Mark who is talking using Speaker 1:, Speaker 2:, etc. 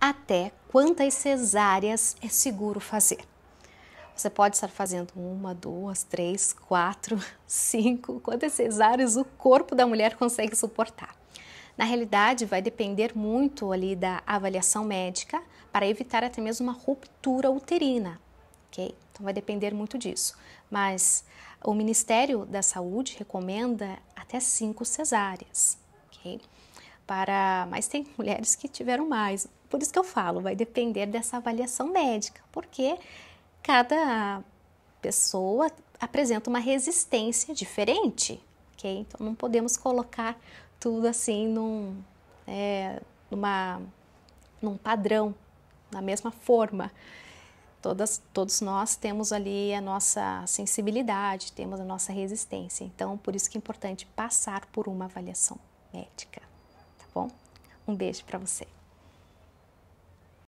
Speaker 1: até quantas cesáreas é seguro fazer. Você pode estar fazendo uma, duas, três, quatro, cinco, quantas cesáreas o corpo da mulher consegue suportar. Na realidade, vai depender muito ali da avaliação médica para evitar até mesmo uma ruptura uterina, ok? Então vai depender muito disso. Mas o Ministério da Saúde recomenda até cinco cesáreas, ok? para, mas tem mulheres que tiveram mais. Por isso que eu falo, vai depender dessa avaliação médica, porque cada pessoa apresenta uma resistência diferente, ok? Então não podemos colocar tudo assim num, é, numa, num padrão, na mesma forma. Todas, todos nós temos ali a nossa sensibilidade, temos a nossa resistência. Então, por isso que é importante passar por uma avaliação médica. Um beijo para você.